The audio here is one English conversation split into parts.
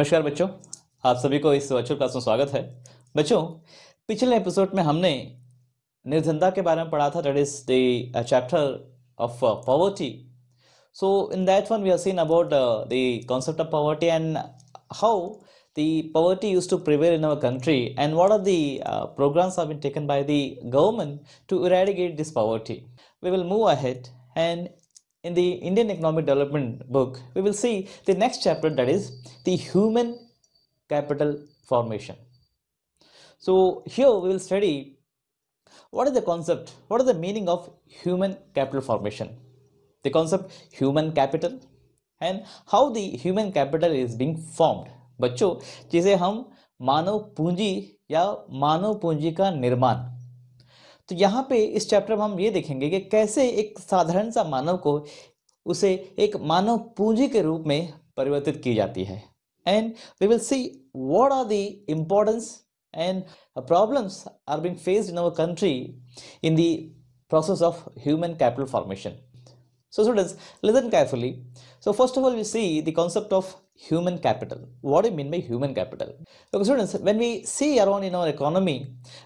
नमस्कार बच्चों आप सभी को इस वर्चुअल क्लास में स्वागत है बच्चों पिछले एपिसोड में हमने निर्धनता के बारे में पढ़ा था that is the chapter of poverty so in that one we are seen about the concept of poverty and how the poverty use to prevail in our country and what are the programmes are been taken by the government to eradicate this poverty we will move ahead and In the Indian Economic Development book, we will see the next chapter that is the human capital formation. So here we will study what is the concept, what is the meaning of human capital formation, the concept human capital and how the human capital is being formed. बच्चों जिसे हम मानव पूंजी या मानव पूंजी का निर्माण तो यहाँ पे इस चैप्टर में हम ये देखेंगे कि कैसे एक साधारण सा मानव को उसे एक मानव पूंजी के रूप में परिवर्तित की जाती है and we will see what are the importance and problems are being faced in our country in the process of human capital formation so students listen carefully so first of all we see the concept of human capital. What do you mean by human capital? Okay, students, when we see around in our economy,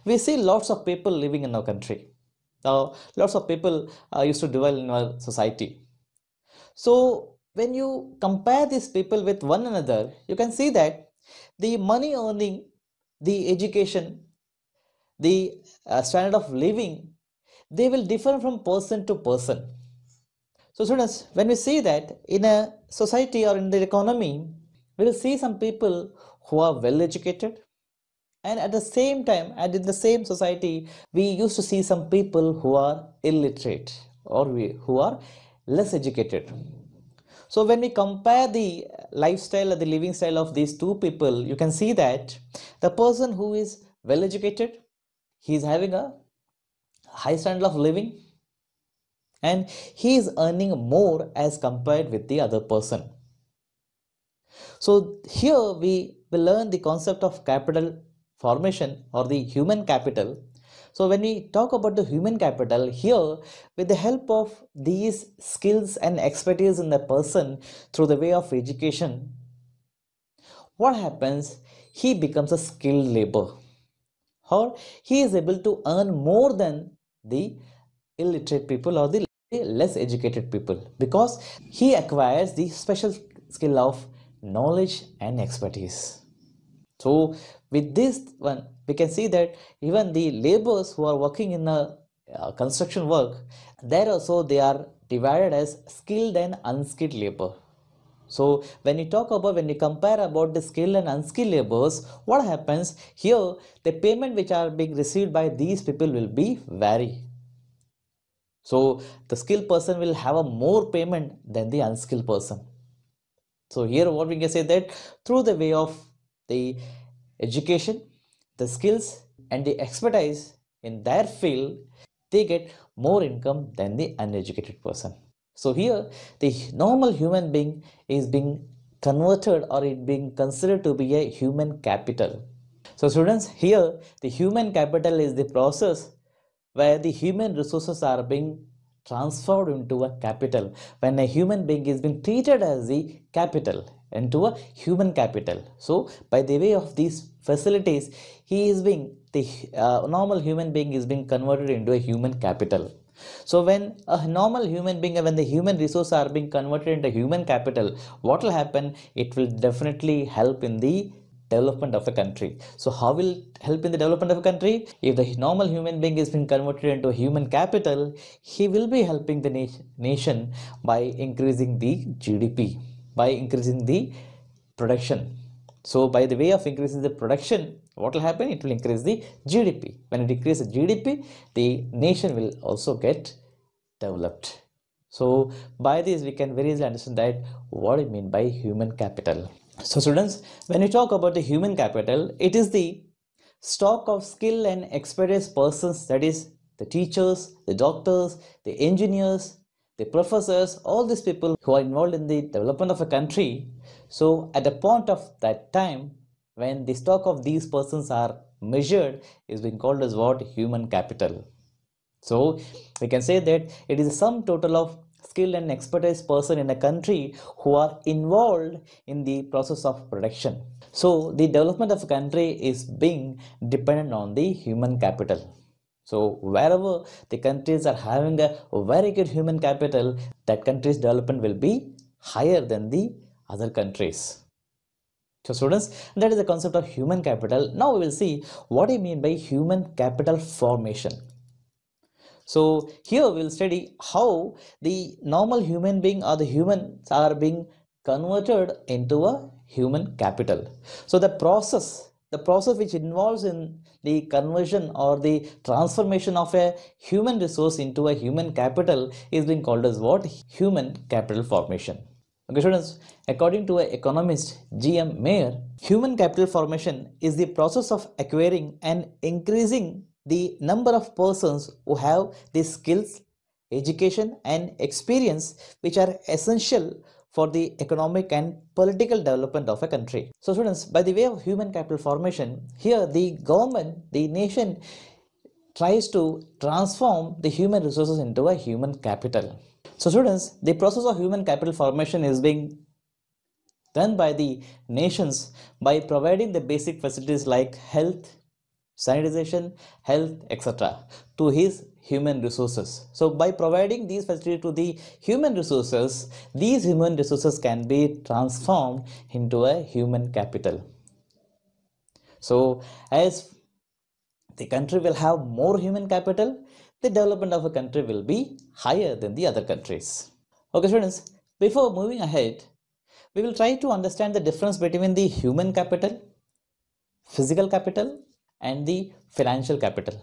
we see lots of people living in our country. Now, lots of people uh, used to dwell in our society. So, when you compare these people with one another, you can see that the money earning, the education, the uh, standard of living, they will differ from person to person. So students, when we see that in a society or in the economy, we will see some people who are well educated and at the same time and in the same society, we used to see some people who are illiterate or we, who are less educated. So when we compare the lifestyle or the living style of these two people, you can see that the person who is well educated, he is having a high standard of living and he is earning more as compared with the other person. So here we will learn the concept of capital formation or the human capital. So when we talk about the human capital here with the help of these skills and expertise in the person through the way of education what happens he becomes a skilled labor or he is able to earn more than the illiterate people or the less educated people because he acquires the special skill of knowledge and expertise. So with this one, we can see that even the laborers who are working in a uh, construction work, there also they are divided as skilled and unskilled labor. So when you talk about, when you compare about the skilled and unskilled laborers, what happens here, the payment which are being received by these people will be vary. So the skilled person will have a more payment than the unskilled person. So here what we can say that through the way of the education, the skills and the expertise in their field, they get more income than the uneducated person. So here the normal human being is being converted or it being considered to be a human capital. So students here the human capital is the process where the human resources are being transferred into a capital when a human being is being treated as the capital into a human capital so by the way of these facilities he is being the uh, normal human being is being converted into a human capital so when a normal human being when the human resource are being converted into human capital what will happen it will definitely help in the development of a country. So how will it help in the development of a country? If the normal human being is being converted into human capital, he will be helping the nation by increasing the GDP, by increasing the production. So by the way of increasing the production, what will happen? It will increase the GDP. When it increases GDP, the nation will also get developed. So by this we can very easily understand that what I mean by human capital. So students, when you talk about the human capital, it is the stock of skill and experienced persons that is the teachers, the doctors, the engineers, the professors, all these people who are involved in the development of a country. So at the point of that time when the stock of these persons are measured is being called as what human capital. So we can say that it is a sum total of skilled and expertise person in a country who are involved in the process of production. So the development of a country is being dependent on the human capital. So wherever the countries are having a very good human capital, that country's development will be higher than the other countries. So students, that is the concept of human capital. Now we will see what I mean by human capital formation. So here we'll study how the normal human being or the humans are being converted into a human capital. So the process, the process which involves in the conversion or the transformation of a human resource into a human capital is being called as what? Human capital formation. Okay, students, according to an economist G.M. Mayer, human capital formation is the process of acquiring and increasing the number of persons who have the skills, education and experience which are essential for the economic and political development of a country. So students, by the way of human capital formation, here the government, the nation tries to transform the human resources into a human capital. So students, the process of human capital formation is being done by the nations by providing the basic facilities like health, sanitization, health, etc. to his human resources. So by providing these facilities to the human resources, these human resources can be transformed into a human capital. So as the country will have more human capital, the development of a country will be higher than the other countries. Okay students, before moving ahead, we will try to understand the difference between the human capital, physical capital and the financial capital.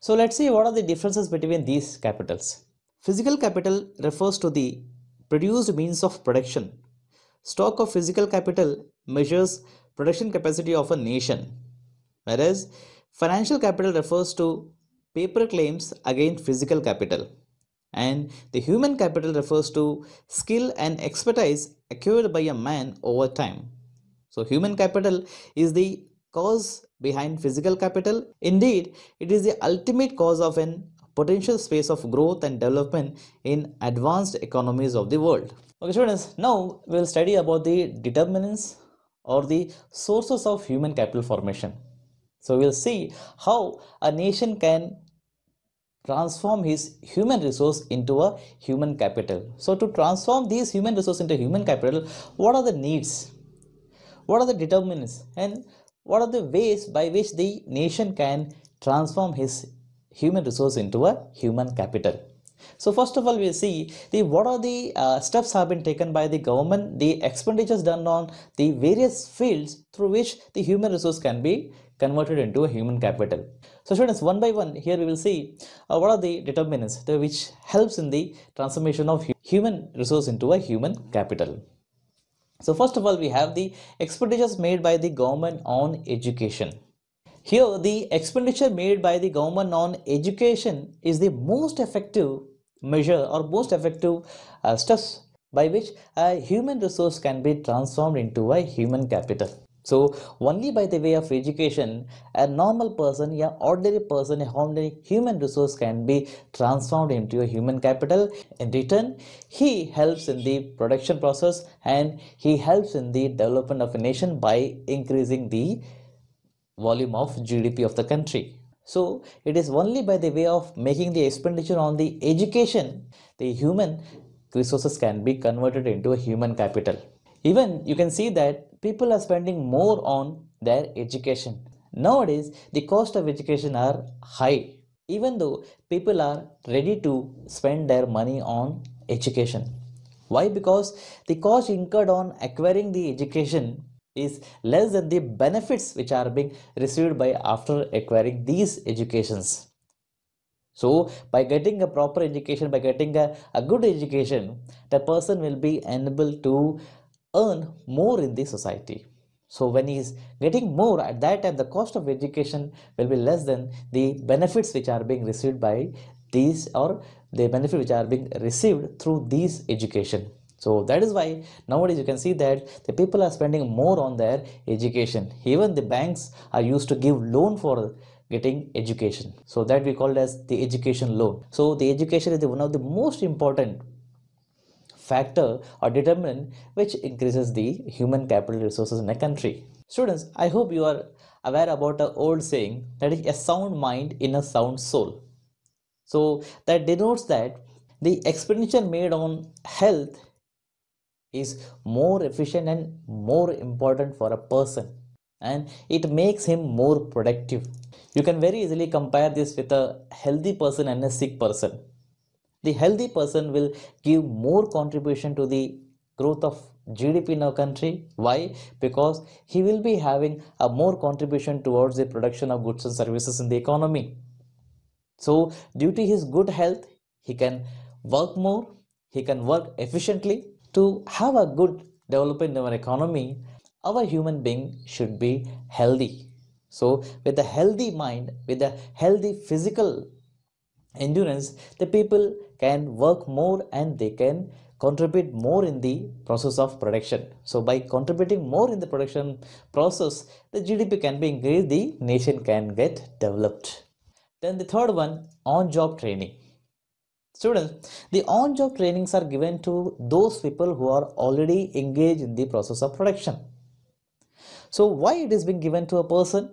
So let's see what are the differences between these capitals. Physical capital refers to the produced means of production. Stock of physical capital measures production capacity of a nation, whereas financial capital refers to paper claims against physical capital. And the human capital refers to skill and expertise acquired by a man over time. So human capital is the cause behind physical capital. Indeed, it is the ultimate cause of an potential space of growth and development in advanced economies of the world. Okay students, now we will study about the determinants or the sources of human capital formation. So we will see how a nation can transform his human resource into a human capital. So to transform these human resource into human capital, what are the needs? What are the determinants? And what are the ways by which the nation can transform his human resource into a human capital so first of all we see the what are the uh, steps have been taken by the government the expenditures done on the various fields through which the human resource can be converted into a human capital so students one by one here we will see uh, what are the determinants which helps in the transformation of human resource into a human capital so first of all, we have the expenditures made by the government on education. Here, the expenditure made by the government on education is the most effective measure or most effective uh, steps by which a human resource can be transformed into a human capital. So only by the way of education, a normal person, an ordinary person, a ordinary human resource can be transformed into a human capital. In return, he helps in the production process and he helps in the development of a nation by increasing the volume of GDP of the country. So it is only by the way of making the expenditure on the education, the human resources can be converted into a human capital. Even you can see that people are spending more on their education. Nowadays, the cost of education are high even though people are ready to spend their money on education. Why? Because the cost incurred on acquiring the education is less than the benefits which are being received by after acquiring these educations. So by getting a proper education, by getting a, a good education, the person will be able to earn more in the society. So when he is getting more at that time, the cost of education will be less than the benefits which are being received by these or the benefit which are being received through these education. So that is why nowadays you can see that the people are spending more on their education. Even the banks are used to give loan for getting education. So that we call as the education loan. So the education is the, one of the most important factor or determinant which increases the human capital resources in a country. Students, I hope you are aware about an old saying that is a sound mind in a sound soul. So that denotes that the expenditure made on health is more efficient and more important for a person and it makes him more productive. You can very easily compare this with a healthy person and a sick person the healthy person will give more contribution to the growth of GDP in our country. Why? Because he will be having a more contribution towards the production of goods and services in the economy. So due to his good health, he can work more, he can work efficiently. To have a good development in our economy, our human being should be healthy. So with a healthy mind, with a healthy physical endurance, the people can work more and they can contribute more in the process of production. So by contributing more in the production process, the GDP can be increased, the nation can get developed. Then the third one, on-job training. Students, the on-job trainings are given to those people who are already engaged in the process of production. So why it is being given to a person?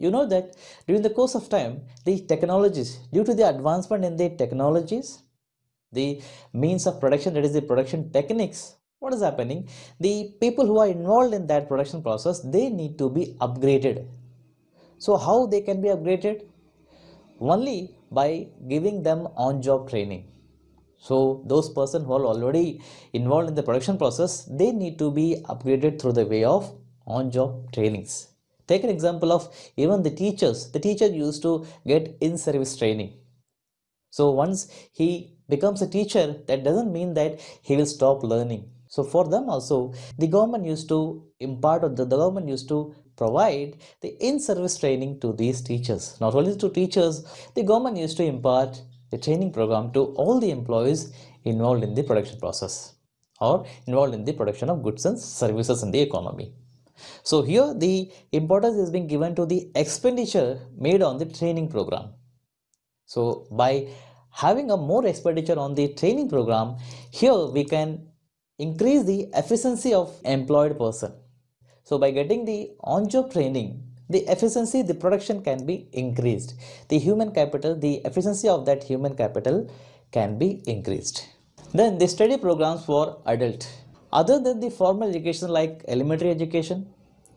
You know that during the course of time, the technologies, due to the advancement in the technologies, the means of production, that is the production techniques, what is happening? The people who are involved in that production process, they need to be upgraded. So how they can be upgraded? Only by giving them on-job training. So those person who are already involved in the production process, they need to be upgraded through the way of on-job trainings. Take an example of even the teachers. The teacher used to get in service training. So once he becomes a teacher, that doesn't mean that he will stop learning. So for them also, the government used to impart or the, the government used to provide the in-service training to these teachers. Not only to teachers, the government used to impart the training program to all the employees involved in the production process or involved in the production of goods and services in the economy. So here the importance is being given to the expenditure made on the training program. So by having a more expenditure on the training program, here we can increase the efficiency of employed person. So by getting the on-job training, the efficiency, the production can be increased. The human capital, the efficiency of that human capital can be increased. Then the study programs for adult other than the formal education like elementary education,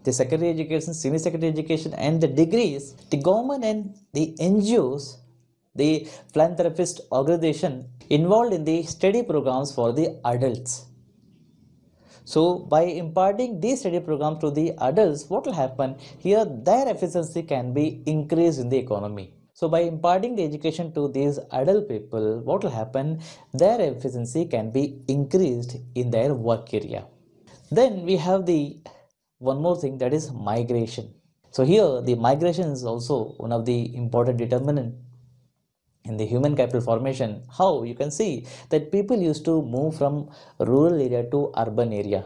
the secondary education, senior secondary education and the degrees, the government and the NGOs, the philanthropist organization involved in the study programs for the adults. So by imparting these study programs to the adults, what will happen? Here their efficiency can be increased in the economy. So by imparting the education to these adult people, what will happen? Their efficiency can be increased in their work area. Then we have the one more thing that is migration. So here the migration is also one of the important determinant in the human capital formation. How you can see that people used to move from rural area to urban area.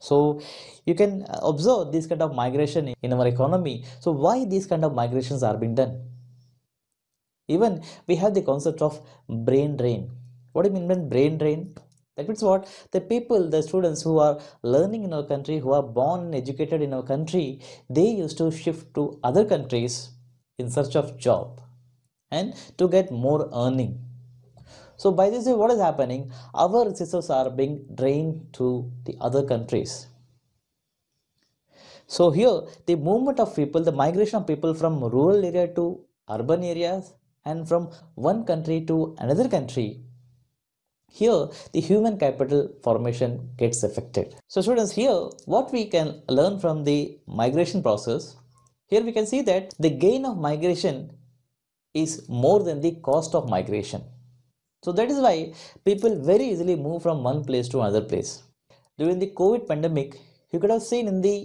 So you can observe this kind of migration in our economy. So why these kind of migrations are being done? Even we have the concept of brain drain. What do you mean by brain drain? That means what? The people, the students who are learning in our country, who are born and educated in our country, they used to shift to other countries in search of job and to get more earning. So by this way, what is happening? Our resources are being drained to the other countries. So here, the movement of people, the migration of people from rural area to urban areas and from one country to another country here the human capital formation gets affected so students here what we can learn from the migration process here we can see that the gain of migration is more than the cost of migration so that is why people very easily move from one place to another place during the covid pandemic you could have seen in the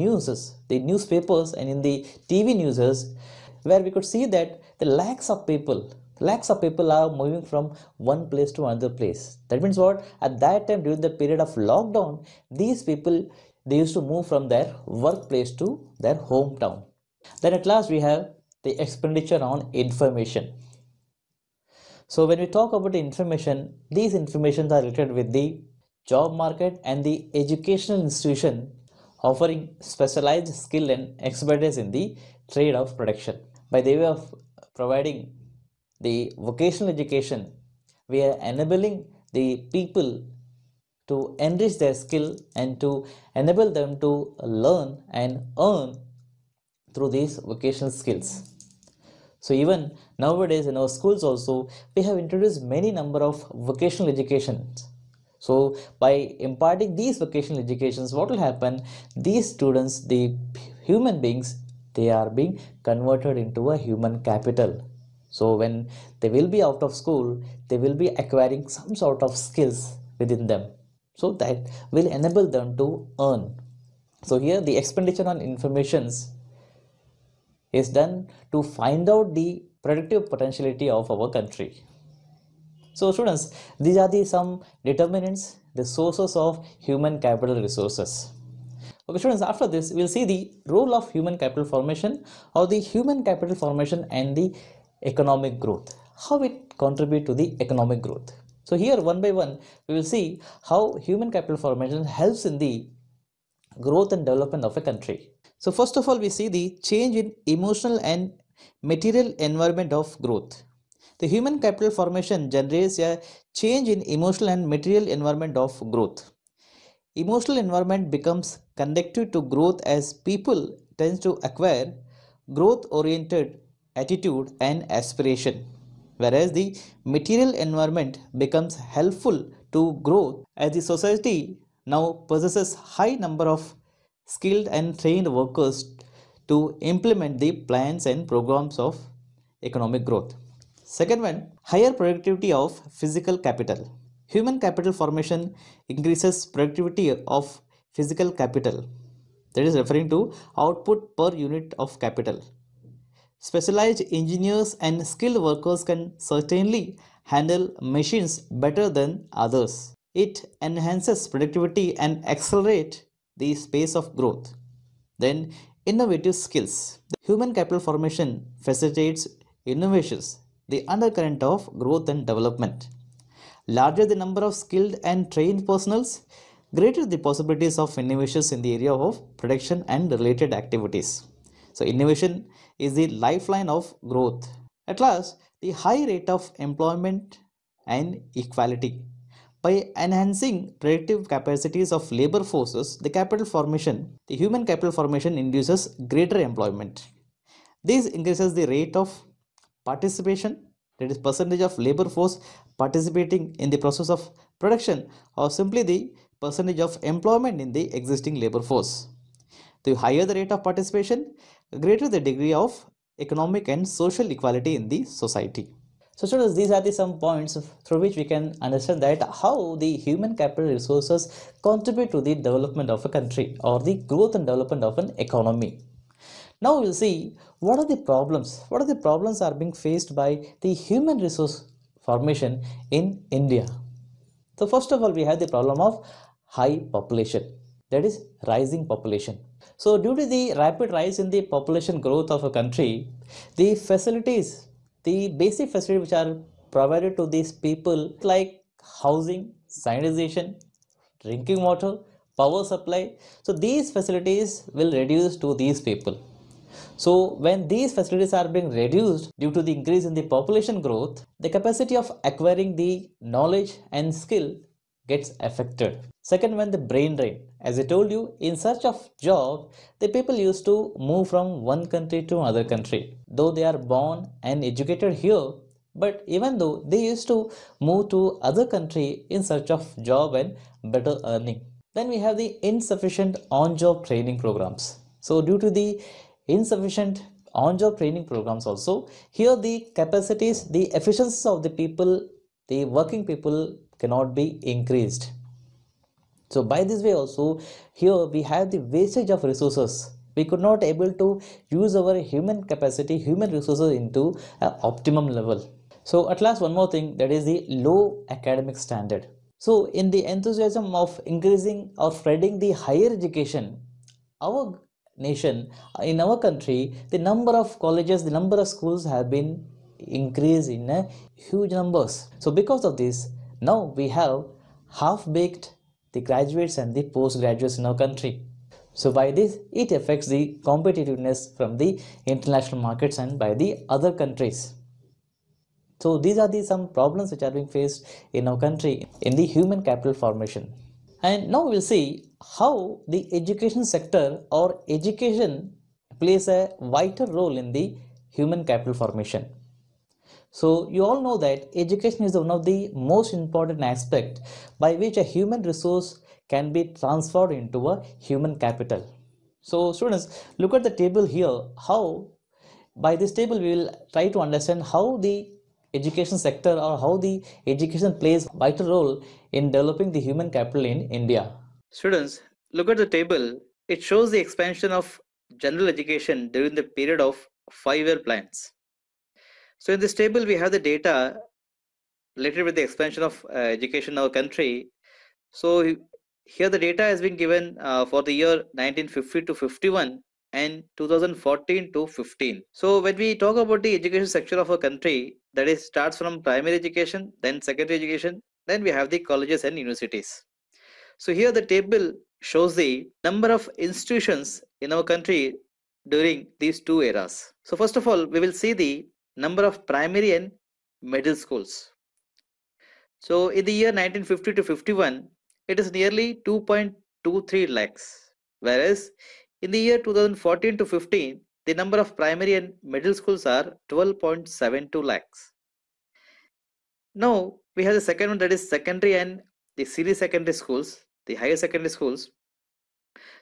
news the newspapers and in the tv news where we could see that the lakhs of people lakhs of people are moving from one place to another place that means what at that time during the period of lockdown these people they used to move from their workplace to their hometown then at last we have the expenditure on information so when we talk about information these informations are related with the job market and the educational institution offering specialized skill and expertise in the trade of production by the way of providing the vocational education, we are enabling the people to enrich their skill and to enable them to learn and earn through these vocational skills. So even nowadays in our schools also, we have introduced many number of vocational educations. So by imparting these vocational educations, what will happen? These students, the human beings, they are being converted into a human capital so when they will be out of school they will be acquiring some sort of skills within them so that will enable them to earn so here the expenditure on informations is done to find out the productive potentiality of our country so students these are the some determinants the sources of human capital resources Okay, students, after this, we'll see the role of human capital formation or the human capital formation and the economic growth, how it contribute to the economic growth. So here one by one, we will see how human capital formation helps in the growth and development of a country. So first of all, we see the change in emotional and material environment of growth. The human capital formation generates a change in emotional and material environment of growth emotional environment becomes conducive to growth as people tend to acquire growth oriented attitude and aspiration whereas the material environment becomes helpful to growth as the society now possesses high number of skilled and trained workers to implement the plans and programs of economic growth second one higher productivity of physical capital Human capital formation increases productivity of physical capital, that is referring to output per unit of capital. Specialized engineers and skilled workers can certainly handle machines better than others. It enhances productivity and accelerates the space of growth. Then, innovative skills. The human capital formation facilitates innovations, the undercurrent of growth and development larger the number of skilled and trained personals, greater the possibilities of innovations in the area of production and related activities. So innovation is the lifeline of growth. At last, the high rate of employment and equality. By enhancing productive capacities of labor forces, the capital formation, the human capital formation induces greater employment. This increases the rate of participation, that is percentage of labor force participating in the process of production or simply the percentage of employment in the existing labor force. The higher the rate of participation, greater the degree of economic and social equality in the society. So students, these are the some points through which we can understand that how the human capital resources contribute to the development of a country or the growth and development of an economy. Now we'll see what are the problems, what are the problems are being faced by the human resource formation in India. So first of all, we have the problem of high population that is rising population. So due to the rapid rise in the population growth of a country, the facilities, the basic facilities which are provided to these people like housing, sanitation, drinking water, power supply. So these facilities will reduce to these people. So when these facilities are being reduced due to the increase in the population growth, the capacity of acquiring the knowledge and skill gets affected. Second when the brain drain. As I told you, in search of job, the people used to move from one country to another country. Though they are born and educated here, but even though they used to move to other country in search of job and better earning. Then we have the insufficient on-job training programs. So due to the insufficient on-job training programs also. Here the capacities, the efficiencies of the people, the working people cannot be increased. So by this way also, here we have the wastage of resources. We could not able to use our human capacity, human resources into an optimum level. So at last one more thing that is the low academic standard. So in the enthusiasm of increasing or spreading the higher education, our nation in our country the number of colleges the number of schools have been increased in uh, huge numbers so because of this now we have half baked the graduates and the postgraduates in our country so by this it affects the competitiveness from the international markets and by the other countries so these are the some problems which are being faced in our country in the human capital formation and now we'll see how the education sector or education plays a vital role in the human capital formation. So you all know that education is one of the most important aspect by which a human resource can be transferred into a human capital. So students look at the table here how by this table we will try to understand how the education sector or how the education plays vital role in developing the human capital in India. Students, look at the table. It shows the expansion of general education during the period of five-year plans. So in this table, we have the data related with the expansion of uh, education in our country. So here the data has been given uh, for the year 1950 to 51 and 2014 to 15 so when we talk about the education sector of a country that is starts from primary education then secondary education then we have the colleges and universities so here the table shows the number of institutions in our country during these two eras so first of all we will see the number of primary and middle schools so in the year 1950 to 51 it is nearly 2.23 lakhs whereas in the year 2014 to 15, the number of primary and middle schools are 12.72 lakhs. Now we have the second one that is secondary and the series secondary schools, the higher secondary schools.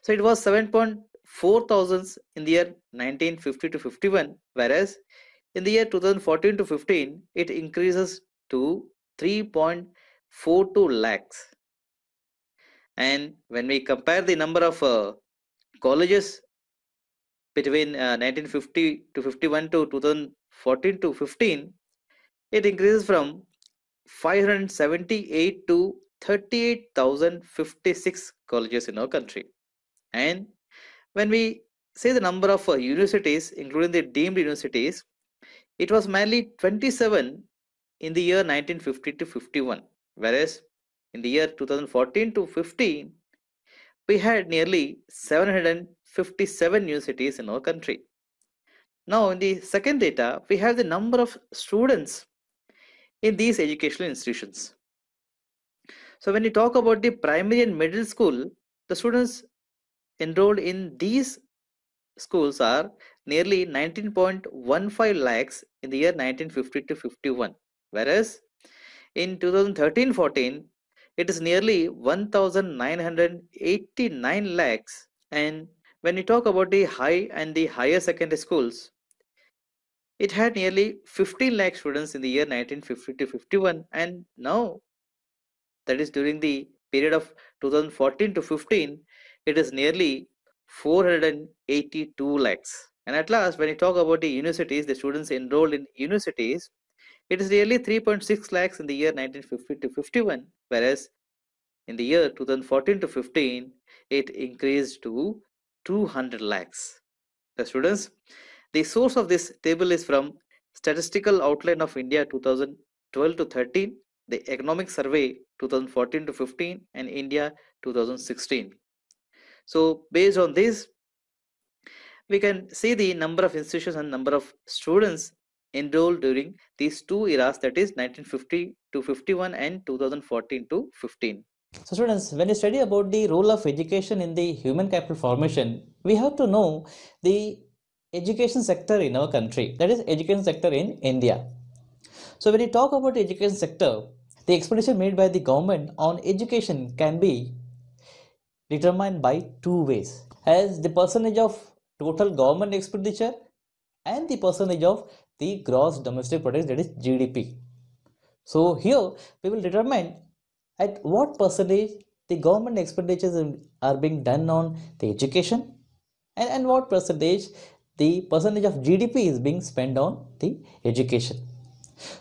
So it was 7.4 thousands in the year 1950 to 51, whereas in the year 2014 to 15, it increases to 3.42 lakhs. And when we compare the number of uh, colleges between uh, 1950 to 51 to 2014 to 15 it increases from 578 to 38,056 colleges in our country. And when we say the number of uh, universities, including the deemed universities, it was merely 27 in the year 1950 to 51, whereas in the year 2014 to 15, we had nearly 757 universities in our country. Now, in the second data, we have the number of students in these educational institutions. So, when we talk about the primary and middle school, the students enrolled in these schools are nearly 19.15 lakhs in the year 1950 to 51, whereas in 2013 14, it is nearly 1989 lakhs and when you talk about the high and the higher secondary schools it had nearly 15 lakh students in the year 1950 to 51 and now that is during the period of 2014 to 15 it is nearly 482 lakhs and at last when you talk about the universities the students enrolled in universities it is nearly 3.6 lakhs in the year 1950 to 51, whereas in the year 2014 to 15, it increased to 200 lakhs. The students, the source of this table is from Statistical Outline of India 2012 to 13, the Economic Survey 2014 to 15, and India 2016. So based on this, we can see the number of institutions and number of students enrolled during these two eras that is 1950 to 51 and 2014 to 15. So students, when you study about the role of education in the human capital formation, we have to know the education sector in our country, that is education sector in India. So when you talk about the education sector, the expenditure made by the government on education can be determined by two ways as the percentage of total government expenditure and the percentage of the gross domestic product that is GDP. So here we will determine at what percentage the government expenditures are being done on the education and, and what percentage the percentage of GDP is being spent on the education.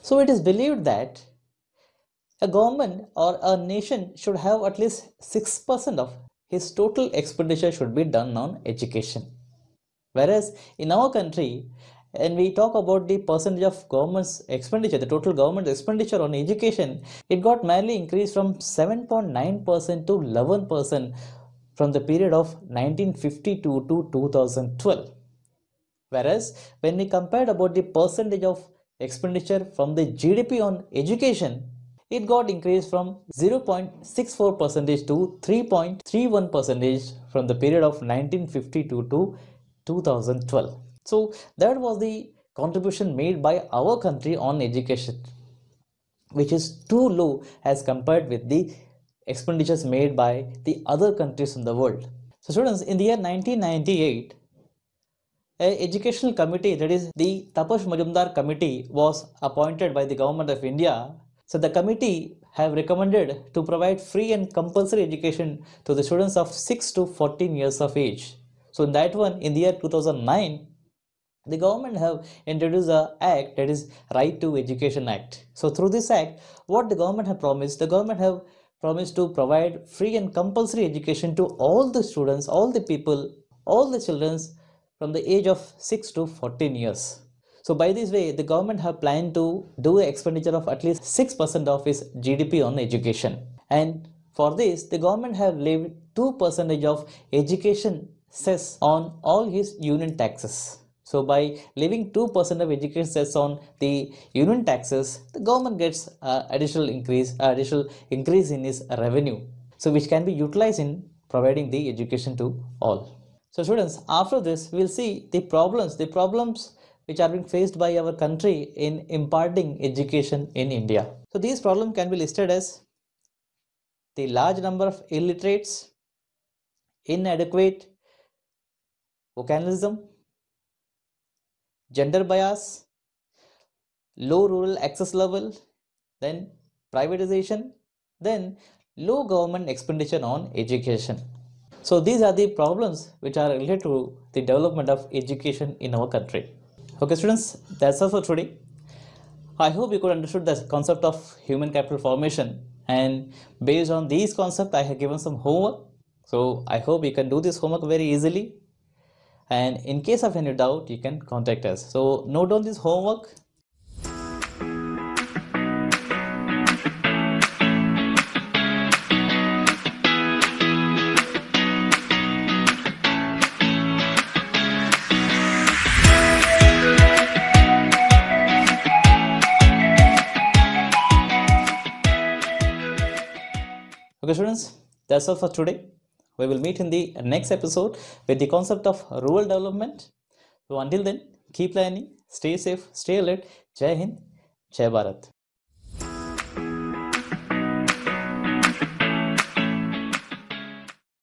So it is believed that a government or a nation should have at least 6% of his total expenditure should be done on education. Whereas in our country, and we talk about the percentage of government's expenditure, the total government expenditure on education, it got merely increased from 7.9% to 11% from the period of 1952 to 2012. Whereas when we compared about the percentage of expenditure from the GDP on education, it got increased from 0.64 percentage to 3.31 percentage from the period of 1952 to 2012. So that was the contribution made by our country on education, which is too low as compared with the expenditures made by the other countries in the world. So students, in the year 1998, an educational committee that is the Tapash Majumdar committee was appointed by the government of India. So the committee have recommended to provide free and compulsory education to the students of 6 to 14 years of age. So in that one in the year 2009 the government have introduced a act that is right to education act so through this act what the government have promised the government have promised to provide free and compulsory education to all the students all the people all the children from the age of 6 to 14 years so by this way the government have planned to do an expenditure of at least 6% of its gdp on education and for this the government have levied 2% of education cess on all his union taxes so by leaving 2% of education cess on the union taxes, the government gets uh, additional increase, uh, additional increase in its revenue. So which can be utilized in providing the education to all. So students, after this, we'll see the problems, the problems which are being faced by our country in imparting education in India. So these problems can be listed as the large number of illiterates, inadequate vocalism, gender bias, low rural access level, then privatization, then low government expenditure on education. So these are the problems which are related to the development of education in our country. Okay students, that's all for today. I hope you could understood the concept of human capital formation and based on these concepts I have given some homework. So I hope you can do this homework very easily and in case of any doubt you can contact us so note down this homework Okay students, that's all for today. We will meet in the next episode with the concept of rural development. So until then, keep learning, stay safe, stay alert. Jai Hind, Jai Bharat.